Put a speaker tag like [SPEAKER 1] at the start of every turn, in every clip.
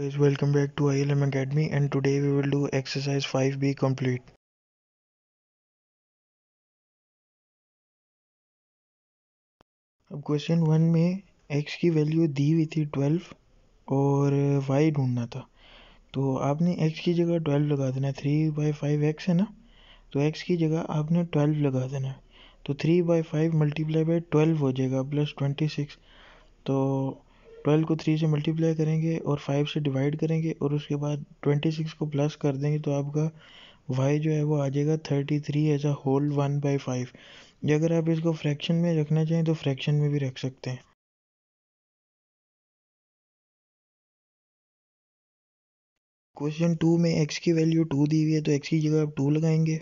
[SPEAKER 1] guys welcome back to ILM Academy and today we will do exercise 5b complete.
[SPEAKER 2] अब question one में X की value दी हुई थी ट्वेल्व और वाई uh, ढूंढना था तो आपने एक्स की जगह ट्वेल्व लगा देना थ्री बाई फाइव एक्स है ना तो एक्स की जगह आपने ट्वेल्व लगा देना तो three by five multiply by twelve हो जाएगा प्लस ट्वेंटी सिक्स तो ट्वेल्व को थ्री से मल्टीप्लाई करेंगे और फाइव से डिवाइड करेंगे और उसके बाद ट्वेंटी सिक्स को प्लस कर देंगे तो आपका वाई जो है वो आ जाएगा thirty three as a whole one by five या अगर आप इसको फ्रैक्शन में रखना चाहें तो फ्रैक्शन में भी रख सकते हैं क्वेश्चन टू में एक्स की वैल्यू टू दी हुई है तो एक्स की जगह आप टू लगाएंगे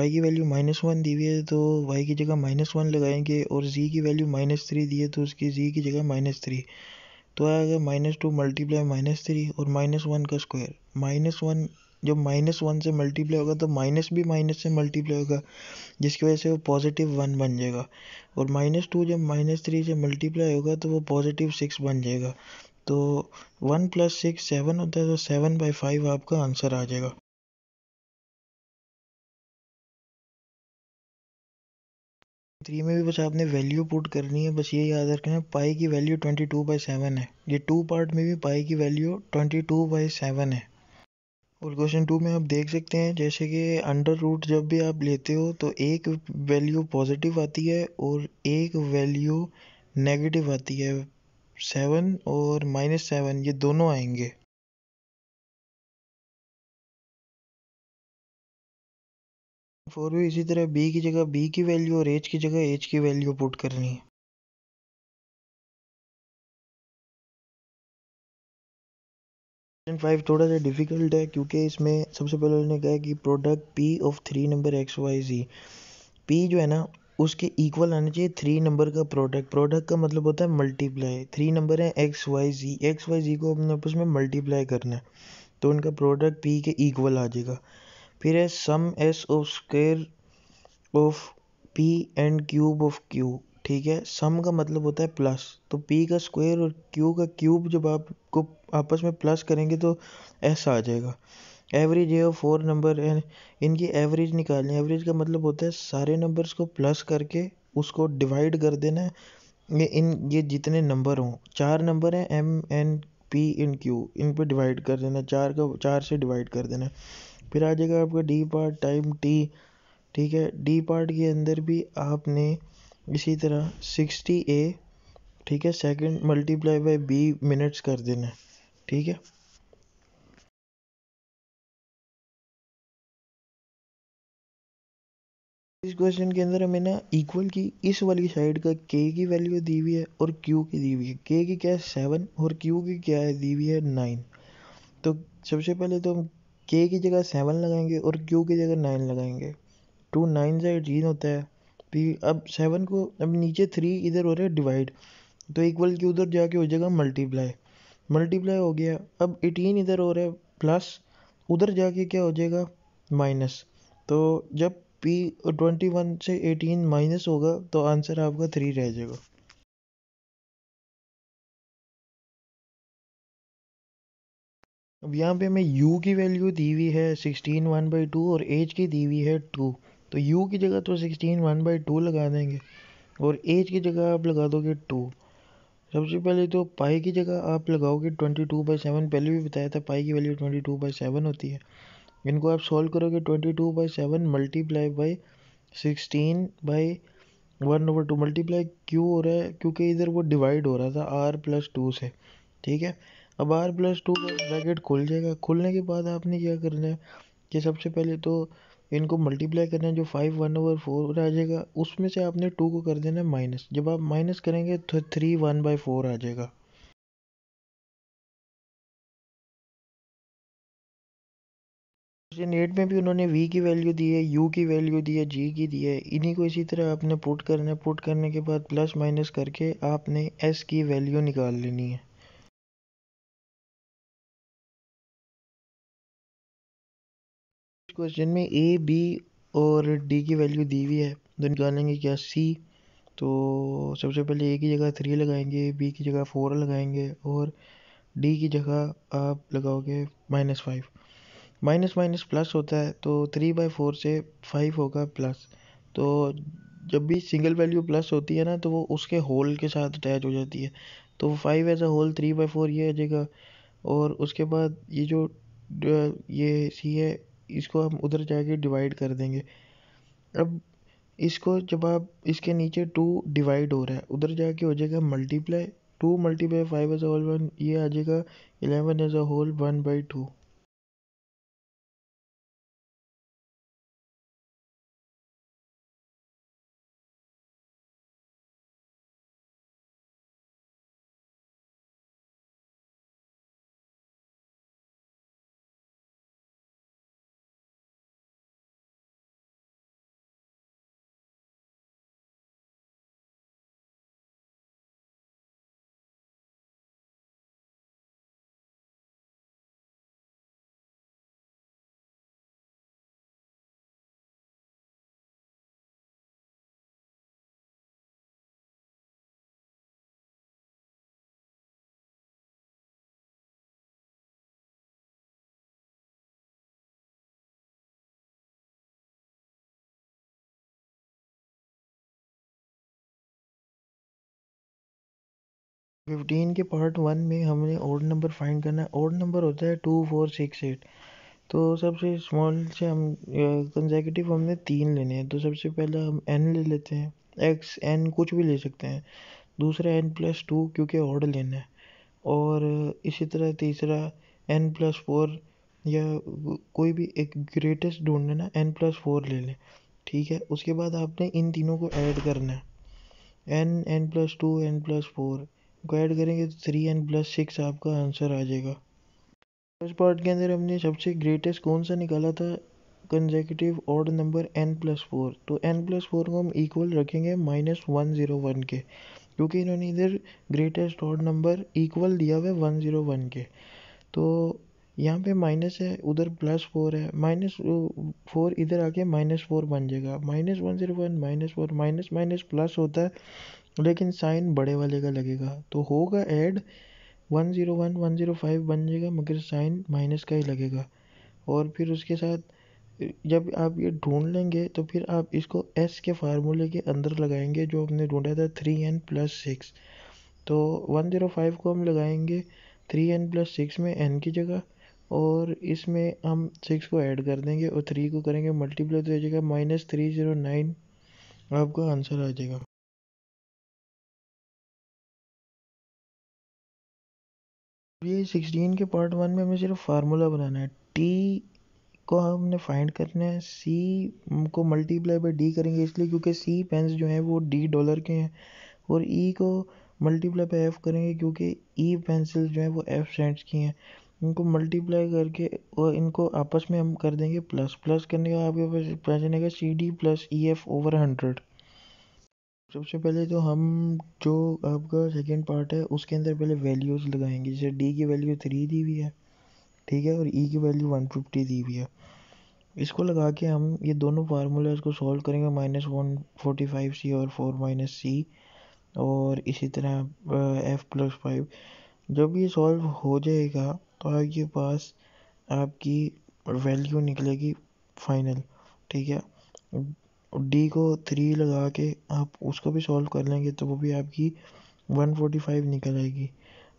[SPEAKER 2] y की वैल्यू माइनस वन दी हुई है तो y की जगह माइनस वन लगाएंगे और z की वैल्यू माइनस थ्री दी है तो उसकी z की जगह माइनस थ्री तो आएगा minus two multiply minus three और माइनस वन का स्क्वायर माइनस वन जब माइनस वन से मल्टीप्लाई होगा तो माइनस भी माइनस से मल्टीप्लाई होगा जिसकी वजह से वो पॉजिटिव वन बन जाएगा और माइनस टू जब माइनस थ्री से मल्टीप्लाई होगा तो वो पॉजिटिव सिक्स बन जाएगा तो वन प्लस सिक्स सेवन होता है तो सेवन बाई फाइव आपका आंसर आ जाएगा थ्री में भी बस आपने वैल्यू पुट करनी है बस ये याद रखना है पाई की value twenty two by seven है ये टू पार्ट में भी पाई की value twenty two by seven है और क्वेश्चन टू में आप देख सकते हैं जैसे कि अंडर रूट जब भी आप लेते हो तो एक वैल्यू पॉजिटिव आती है और एक वैल्यू नेगेटिव आती है सेवन और माइनस सेवन ये दोनों
[SPEAKER 1] आएंगे फॉर भी इसी तरह बी की जगह बी की वैल्यू और एच की जगह एच की वैल्यू पुट करनी है
[SPEAKER 2] क्वेश्चन फाइव थोड़ा सा डिफिकल्ट है क्योंकि इसमें सबसे पहले उन्होंने कहा कि product P of three number X Y Z P जो है ना उसके इक्वल आना चाहिए थ्री नंबर का प्रोडक्ट प्रोडक्ट का मतलब होता है मल्टीप्लाई थ्री नंबर है X Y Z X Y Z को अपने आपस में मल्टीप्लाई करना है तो उनका प्रोडक्ट पी के इक्वल आ जाएगा फिर है sum S of square of P and cube of Q ठीक है सम का मतलब होता है प्लस तो पी का स्क्वायर और क्यू का क्यूब जब आपको आपस में प्लस करेंगे तो ऐसा आ जाएगा एवरेज है और फोर नंबर है इनकी एवरेज निकालनी एवरेज का मतलब होता है सारे नंबर्स को प्लस करके उसको डिवाइड कर देना ये इन ये जितने नंबर हों चार नंबर हैं एम एन पी इन क्यू इन पर डिवाइड कर देना चार का चार से डिवाइड कर देना फिर आ जाएगा आपका डी पार्ट टाइम टी ठीक है डी पार्ट के अंदर भी आपने इसी तरह सिक्सटी ए ठीक है second multiply by B minutes कर देना है ठीक है इस क्वेश्चन के अंदर हमें ना इक्वल की इस वाली साइड का के की वैल्यू दी हुई है और क्यू की दी हुई है के की क्या है सेवन और क्यू की क्या है दी हुई है नाइन तो सबसे पहले तो हम के की जगह सेवन लगाएंगे और क्यू की जगह नाइन लगाएंगे टू नाइन से एटीन होता है फिर अब सेवन को अब नीचे थ्री इधर हो रहा है डिवाइड तो इक्वल की उधर जाके हो जाएगा मल्टीप्लाई मल्टीप्लाई हो गया अब एटीन इधर हो रहा है प्लस उधर जाके क्या हो जाएगा माइनस तो जब पी ट्वेंटी वन से एटीन माइनस होगा तो आंसर आपका थ्री रह जाएगा अब यहाँ पे हमें u की वैल्यू दी हुई है सिक्सटीन वन बाई टू और एज की दी हुई है टू तो u की जगह तो सिक्सटीन वन बाई टू लगा देंगे और एज की जगह आप लगा दोगे टू सबसे पहले तो पाई की जगह आप लगाओगे ट्वेंटी टू बाई सेवन पहले भी बताया था पाई की value twenty two by seven होती है इनको आप सॉल्व करोगे twenty two by seven multiply by sixteen by one over two multiply क्यों हो रहा है क्योंकि इधर वो डिवाइड हो रहा था आर प्लस टू से ठीक है अब आर प्लस टू का ब्रैकेट खुल जाएगा खुलने के बाद आपने क्या करना है कि सबसे पहले तो इनको मल्टीप्लाई करना है जो फाइव वन ओवर फोर आ जाएगा उसमें से आपने टू को कर देना है माइनस जब आप माइनस करेंगे तो थ्री वन बाई फोर आ जाएगा क्वेश्चन एट में भी उन्होंने वी की वैल्यू दी है यू की वैल्यू दी है जी की दी है इन्हीं को इसी तरह आपने पुट करना है पुट करने के बाद प्लस माइनस करके आपने एस की वैल्यू निकाल लेनी है
[SPEAKER 1] क्वेश्चन में ए
[SPEAKER 2] बी और डी की वैल्यू दी हुई है तो निकालेंगे क्या सी तो सबसे पहले ए की जगह थ्री लगाएंगे बी की जगह फोर लगाएंगे और डी की जगह आप लगाओगे minus five minus minus plus होता है तो थ्री बाई फोर से फाइव होगा प्लस तो जब भी सिंगल वैल्यू प्लस होती है ना तो वो उसके होल के साथ अटैच हो जाती है तो five as a whole three by four ये आ जाएगा और उसके बाद ये जो ये सी है इसको हम उधर जाके डिवाइड कर देंगे अब इसको जब आप इसके नीचे टू डिवाइड हो रहा है उधर जाके हो जाएगा multiply two multiply five as whole one ये आ जाएगा eleven as a whole one by two fifteen के पार्ट वन में हमने ओड नंबर फाइंड करना है ओड नंबर होता है टू फोर सिक्स एट तो सबसे स्मॉल से हम कंजेकेटिव हमने तीन लेने हैं तो सबसे पहले हम एन ले लेते हैं एक्स एन कुछ भी ले सकते हैं दूसरा एन प्लस टू क्योंकि ऑड लेना है और इसी तरह तीसरा एन प्लस फोर या कोई भी एक ग्रेटेस्ट ढूंढ लेना एन प्लस फोर ले लें ठीक है उसके बाद आपने इन तीनों को ऐड करना है N N plus two N plus four को ऐड करेंगे तो थ्री एन प्लस सिक्स आपका आंसर आ जाएगा फर्स्ट पार्ट के अंदर हमने सबसे ग्रेटेस्ट कौन सा निकाला था consecutive odd number N plus four तो एन प्लस फोर को हम इक्वल रखेंगे माइनस वन ज़ीरो वन के क्योंकि इन्होंने इधर ग्रेटेस्ट ऑड नंबर इक्वल दिया हुआ है वन ज़ीरो वन के तो यहाँ पे माइनस है उधर प्लस फोर है माइनस फोर इधर आके माइनस फोर बन जाएगा minus one zero one minus four minus minus plus होता है लेकिन साइन बड़े वाले का लगेगा तो होगा add one zero one one zero five बन जाएगा मगर साइन माइनस का ही लगेगा और फिर उसके साथ जब आप ये ढूंढ लेंगे तो फिर आप इसको एस के फार्मूले के अंदर लगाएंगे जो हमने ढूंढा था थ्री एन प्लस सिक्स तो वन ज़ीरो फाइव को हम लगाएंगे थ्री एन प्लस सिक्स में एन की जगह और इसमें हम सिक्स को ऐड कर देंगे और थ्री को करेंगे मल्टीप्लाई तो हो जाएगा माइनस थ्री ज़ीरो नाइन आपका आंसर आ जाएगा
[SPEAKER 1] ये सिक्सटीन के
[SPEAKER 2] पार्ट वन में हमें सिर्फ फार्मूला बनाना है टी को हमने फाइंड करना है सी को मल्टीप्लाई बाई डी करेंगे इसलिए क्योंकि सी पेंस जो हैं वो डी डॉलर के हैं और ई e को मल्टीप्लाई बाई एफ़ करेंगे क्योंकि ई e पेंसिल जो हैं वो एफ़ सेंट्स की हैं इनको मल्टीप्लाई करके और इनको आपस में हम कर देंगे प्लस प्लस करने का आपके पास बचने C D plus E F over hundred सबसे पहले तो हम जो आपका सेकेंड पार्ट है उसके अंदर पहले वैल्यूज़ लगाएंगे जैसे डी की वैल्यू थ्री दी हुई है ठीक है और ई e की वैल्यू वन फिफ्टी दी हुई है इसको लगा के हम ये दोनों फार्मूलाज को सॉल्व करेंगे minus one forty five C और फोर माइनस सी और इसी तरह एफ प्लस फाइव जब ये सॉल्व हो जाएगा तो आपके पास आपकी वैल्यू निकलेगी फाइनल ठीक है और डी को थ्री लगा के आप उसको भी सॉल्व कर लेंगे तो वो भी आपकी वन फोर्टी फाइव निकल आएगी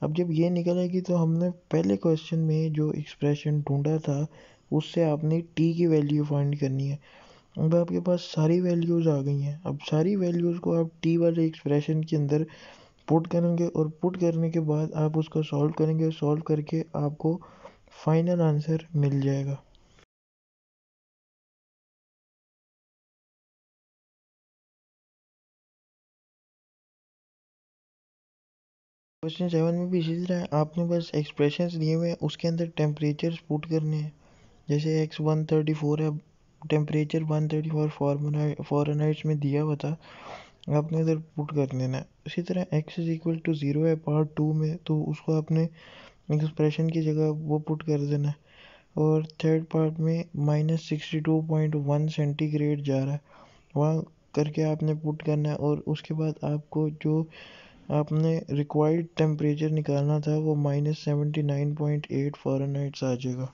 [SPEAKER 2] अब जब ये निकल आएगी तो हमने पहले क्वेश्चन में जो एक्सप्रेशन ढूंढा था उससे आपने टी की वैल्यू फाइंड करनी है अब आपके पास सारी वैल्यूज़ आ गई हैं अब सारी वैल्यूज़ को आप टी वाले एक्सप्रेशन के अंदर पुट करेंगे और पुट करने के बाद आप उसको सॉल्व करेंगे सॉल्व करके आपको फाइनल आंसर मिल जाएगा क्वेश्चन सेवन में भी इसी तरह आपने बस एक्सप्रेशन दिए हुए हैं उसके अंदर टेम्परेचर पुट करने हैं जैसे एक्स वन थर्टी फोर है temperature one thirty four for Fahrenheits में दिया हुआ था आपने इधर पुट कर देना है इसी तरह X is equal to zero है पार्ट टू में तो उसको आपने एक्सप्रेशन की जगह वो पुट कर देना है और थर्ड पार्ट में minus sixty two point one centigrade जा रहा है वहाँ करके आपने पुट करना है और उसके बाद आपको जो आपने रिक्वायर्ड टेम्परेचर निकालना था वो minus seventy nine point eight Fahrenheit आ जाएगा